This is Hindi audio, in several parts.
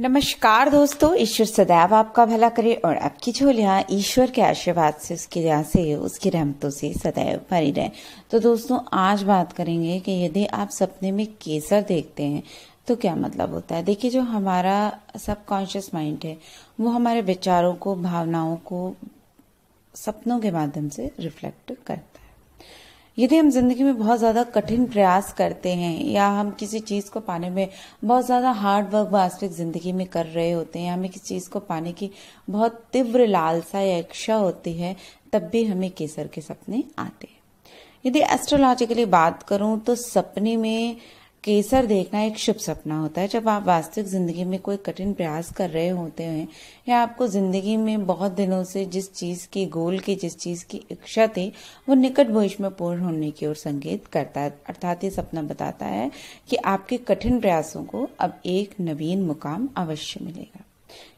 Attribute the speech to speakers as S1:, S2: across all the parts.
S1: नमस्कार दोस्तों ईश्वर सदैव आपका भला करे और आपकी झोलियाँ ईश्वर के आशीर्वाद से उसकी दया से उसकी रहमतों से सदैव भरी रहे तो दोस्तों आज बात करेंगे कि यदि आप सपने में केसर देखते हैं तो क्या मतलब होता है देखिए जो हमारा सबकॉन्शियस माइंड है वो हमारे विचारों को भावनाओं को सपनों के माध्यम से रिफ्लेक्ट करता है यदि हम जिंदगी में बहुत ज़्यादा कठिन प्रयास करते हैं या हम किसी चीज़ को पाने में बहुत ज़्यादा हार्ड वर्क वास्तविक ज़िंदगी में कर रहे होते हैं हमें किसी चीज़ को पाने की बहुत तीव्र लालसा या इच्छा होती है तब भी हमें केसर के सपने आते हैं यदि एस्ट्रोलॉजिकली बात करूं तो सपने में केसर देखना एक शुभ सपना होता है जब आप वास्तविक जिंदगी में कोई कठिन प्रयास कर रहे होते हैं या आपको जिंदगी में बहुत दिनों से जिस चीज की गोल की जिस चीज की इच्छा थी वो निकट भविष्य में पूर्ण होने की ओर संकेत करता है अर्थात ये सपना बताता है कि आपके कठिन प्रयासों को अब एक नवीन मुकाम अवश्य मिलेगा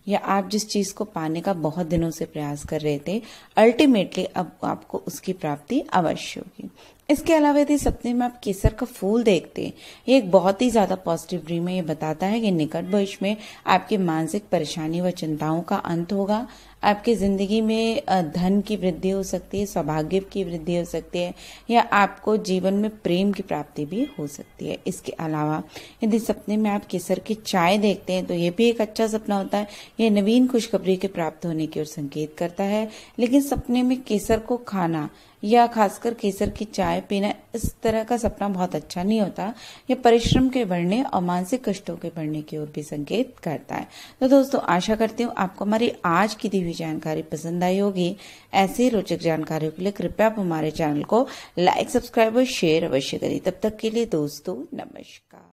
S1: या आप जिस चीज को पाने का बहुत दिनों से प्रयास कर रहे थे अल्टीमेटली अब आपको उसकी प्राप्ति अवश्य होगी इसके अलावा यदि सपने में आप केसर का फूल देखते हैं ये एक बहुत ही ज्यादा पॉजिटिव ड्रीम है ये बताता है कि निकट भविष्य में आपकी मानसिक परेशानी व चिंताओं का अंत होगा आपकी जिंदगी में धन की वृद्धि हो सकती है सौभाग्य की वृद्धि हो सकती है या आपको जीवन में प्रेम की प्राप्ति भी हो सकती है इसके अलावा यदि सपने में आप केसर की चाय देखते हैं तो ये भी एक अच्छा सपना होता है यह नवीन खुशखबरी के प्राप्त होने की ओर संकेत करता है लेकिन सपने में केसर को खाना या खासकर केसर की चाय पीना इस तरह का सपना बहुत अच्छा नहीं होता यह परिश्रम के बढ़ने और मानसिक कष्टों के बढ़ने की ओर भी संकेत करता है तो दोस्तों आशा करती हूँ आपको हमारी आज की दी हुई जानकारी पसंद आई होगी ऐसी रोचक जानकारियों के लिए कृपया आप हमारे चैनल को लाइक सब्सक्राइब और शेयर अवश्य करें तब तक के लिए दोस्तों नमस्कार